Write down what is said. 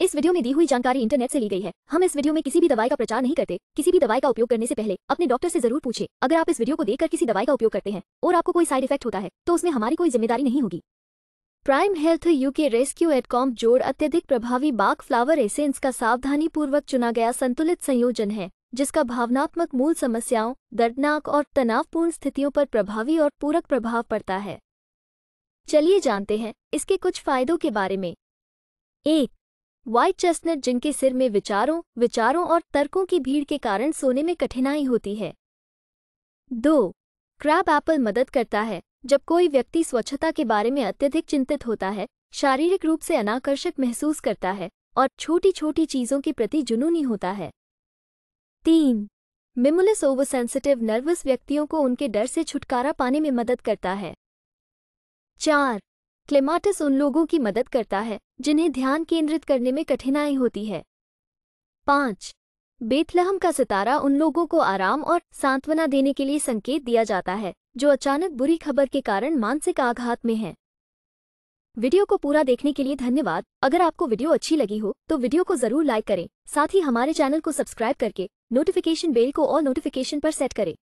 इस वीडियो में दी हुई जानकारी इंटरनेट से ली गई है हम इस वीडियो में किसी भी दवाई का प्रचार नहीं करते किसी भी दवाई का उपयोग करने से पहले अपने डॉक्टर से जरूर पूछे अगर आप इस वीडियो को देखकर किसी दवाई का उपयोग करते हैं और आपको कोई साइड इफेक्ट होता है तो उसमें हमारी कोई जिम्मेदारी नहीं होगी prime health UK rescue at com जोड़ अत्यधिक प्रभावी बाग फ्लावर एसेंस का सावधानी पूर्वक चुना गया संतुलित संयोजन है जिसका भावनात्मक मूल समस्याओं दर्दनाक और तनावपूर्ण स्थितियों पर प्रभावी और पूरक प्रभाव पड़ता है चलिए जानते हैं इसके कुछ फायदों के बारे में एक व्हाइट चेस्टनट जिनके सिर में विचारों विचारों और तर्कों की भीड़ के कारण सोने में कठिनाई होती है दो क्रैब एप्पल मदद करता है जब कोई व्यक्ति स्वच्छता के बारे में अत्यधिक चिंतित होता है शारीरिक रूप से अनाकर्षक महसूस करता है और छोटी छोटी चीज़ों के प्रति जुनूनी होता है तीन मिमुलस ओवरसेंसिटिव नर्वस व्यक्तियों को उनके डर से छुटकारा पाने में मदद करता है चार क्लेमाटिस उन लोगों की मदद करता है जिन्हें ध्यान केंद्रित करने में कठिनाई होती है पाँच बेतलहम का सितारा उन लोगों को आराम और सांत्वना देने के लिए संकेत दिया जाता है जो अचानक बुरी खबर के कारण मानसिक आघात में हैं। वीडियो को पूरा देखने के लिए धन्यवाद अगर आपको वीडियो अच्छी लगी हो तो वीडियो को जरूर लाइक करें साथ ही हमारे चैनल को सब्सक्राइब करके नोटिफिकेशन बेल को और नोटिफिकेशन पर सेट करें